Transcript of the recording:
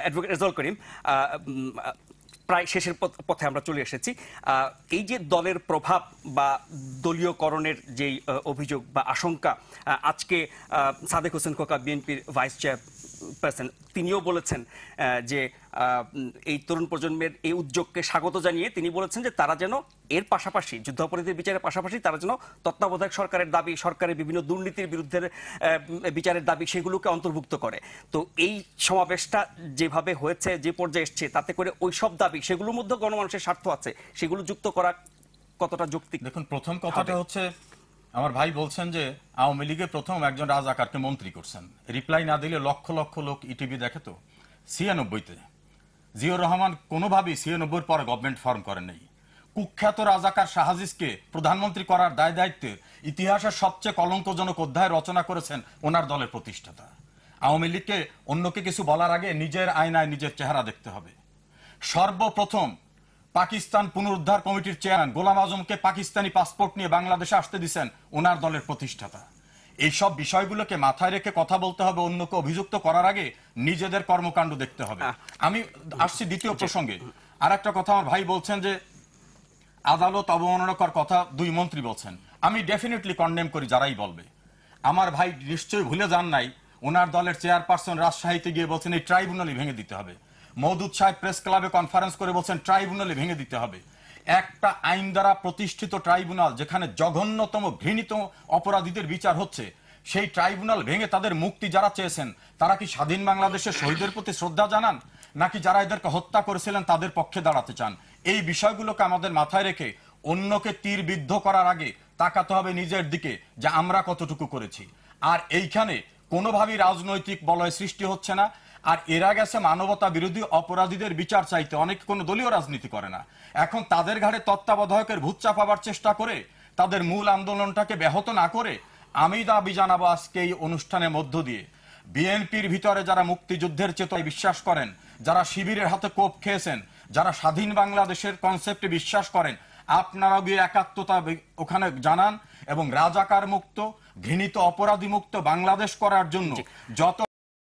advocate রেজল করিম প্রায় শেষের পথে আমরা চলে এসেছি এই যে দলের প্রভাব বা দলীয়করণের যেই অভিযোগ বা আশঙ্কা আজকে সাদেক হোসেন খোকা বিএনপির ভাইস চেয়ার পার্সন তিনিও বলেছেন যে এই তরুণ প্রজন্মের এই উদ্যোগকে স্বাগত জানিয়ে তিনি বলেছেন যে তারা যেন এর পাশাপাশি যুদ্ধ অপরাধীদের বিচারের পাশাপাশি তারা যেন তত্ত্বাবধায়ক সরকারের দাবি সরকারের বিভিন্ন দুর্নীতির বিরুদ্ধে বিচারের দাবি সেগুলোকে অন্তর্ভুক্ত করে তো এই সমাবেশটা যেভাবে হয়েছে যে পর্যায়ে এসছে তাতে করে ওই সব দাবি সেগুলোর মধ্যে গণমানুষের স্বার্থ আছে সেগুলো যুক্ত করা কতটা যুক্তি দেখুন প্রথম কথাটা হচ্ছে আমার ভাই বলছেন যে আওয়ামী লীগে প্রথম একজন রাজাকারকে মন্ত্রী করছেন রিপ্লাই না দিলে লক্ষ লক্ষ লোক ইটিভি e দেখে তো ছিয়ানব্বইতে জিয়র রহমান কোনোভাবেই ছিয়ানব্বইয়ের পরে গভর্নমেন্ট ফর্ম করেন নেই কুখ্যাত রাজাকার শাহাজিজকে প্রধানমন্ত্রী করার দায় দায়িত্বে ইতিহাসের সবচেয়ে কলঙ্কজনক অধ্যায় রচনা করেছেন ওনার দলের প্রতিষ্ঠাতা আওয়ামী লীগকে অন্যকে কিছু বলার আগে নিজের আয়নায় নিজের চেহারা দেখতে হবে সর্বপ্রথম পাকিস্তান পুনরুদ্ধার কমিটির চেয়ারম্যান গোলাম আজমকে পাকিস্তানি পাসপোর্ট নিয়ে বাংলাদেশে আসতে দিচ্ছেন ওনার দলের প্রতিষ্ঠাতা এইসব বিষয়গুলোকে মাথায় রেখে কথা বলতে হবে অন্যকে অভিযুক্ত করার আগে নিজেদের কর্মকাণ্ড দেখতে হবে আমি আসছি দ্বিতীয় প্রসঙ্গে আর একটা কথা আমার ভাই বলছেন যে আদালত অবমাননাকর কথা দুই মন্ত্রী বলছেন আমি ডেফিনেটলি কন্ডেম করি যারাই বলবে আমার ভাই নিশ্চয়ই ভুলে যান নাই ওনার দলের চেয়ারপারসন রাজশাহীতে গিয়ে বলছেন এই ট্রাইব্যুনালই ভেঙে দিতে হবে মৌদুদ সাহেব প্রেস ক্লাবে কনফারেন্স করে বলছেন ট্রাইব্যুনালে ভেঙে দিতে হবে একটা আইন দ্বারা প্রতিষ্ঠিত ট্রাইব্যুনাল যেখানে জঘন্যতম ঘৃণিত অপরাধীদের বিচার হচ্ছে সেই ট্রাইব্যুনাল ভেঙে তাদের মুক্তি যারা চেয়েছেন তারা কি স্বাধীন বাংলাদেশের শহীদের প্রতি শ্রদ্ধা জানান নাকি যারা এদেরকে হত্যা করেছিলেন তাদের পক্ষে দাঁড়াতে চান এই বিষয়গুলোকে আমাদের মাথায় রেখে অন্যকে তীর বিদ্ধ করার আগে তাকাতে হবে নিজের দিকে যে আমরা কতটুকু করেছি আর এইখানে কোনোভাবেই রাজনৈতিক বলয় সৃষ্টি হচ্ছে না আর এরা গেছে মানবতা বিরোধী অপরাধীদের বিচার চাইতে অনেক কোনো দলীয় রাজনীতি করে না এখন তাদের ঘাড়ে তত্ত্বাবধায়কের ভূত চাপাবার চেষ্টা করে তাদের মূল আন্দোলনটাকে ব্যাহত না করে আমি দাবি জানাবো আজকে এই অনুষ্ঠানের মধ্য দিয়ে বিএনপির ভিতরে যারা মুক্তিযুদ্ধের চেতনায় বিশ্বাস করেন যারা শিবিরের হাতে কোপ খেয়েছেন যারা স্বাধীন বাংলাদেশের কনসেপ্টে বিশ্বাস করেন আপনারা গিয়ে একাত্মতা ওখানে জানান এবং রাজাকার মুক্ত ঘৃণিত অপরাধী মুক্ত বাংলাদেশ করার জন্য যত